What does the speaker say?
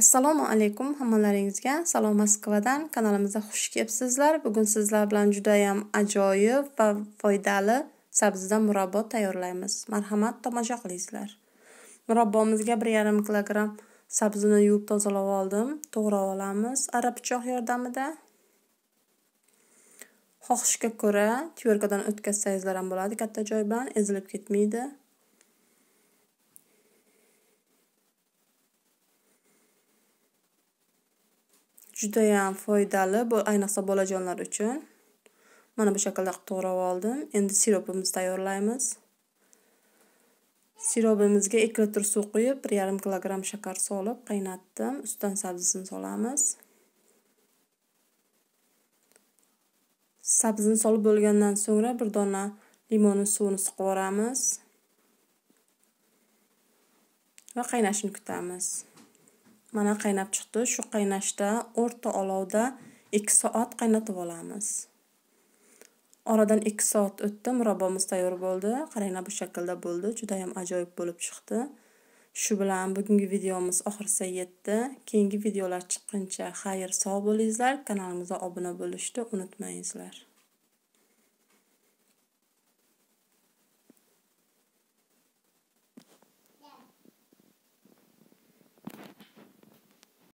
assalomu alaykum hammalaringizga salom moskvadan kanalimizga xush kelibsizlar bugun sizlar bilan judayam ajoyib va foydali sabzidan murabbo tayyorlaymiz marhamat tomosha qilingizlar murabbomizga bir yarim kilogramm sabzini yuvib tozalab oldim to'g'rab olamiz arab pichoq yordamida xohishga ko'ra tvergadan o'tkazsangizlar ham bo'ladi katta joy bilan ezilib ketmaydi judayam foydali ayniqsa bolajonlar uchun mana bu shaklda qilib to'g'rab oldim endi siropimizni tayyorlaymiz siropimizga ikki litr suv quyib bir yarim kilogramm shakar solib qaynatdim ustidan sabzisini solamiz sabzini solib bo'lgandan so'ngra bir dona limonni suvini siqib yuboramiz va qaynashini kutamiz mana qaynab chiqdi shu qaynashda o'rta olovda ikki soat qaynatib olamiz oradan ikki soat o'tdi murabbomiz tayyor bo'ldi qaranglar bu shaklda bo'ldi judayam ajoyib bo'lib chiqdi shu bilan bugungi videomiz oxirsa yetdi keyingi videolar chiqquncha xayr sog' bo'linglar kanalimizga obuna bo'lishni unutmanglar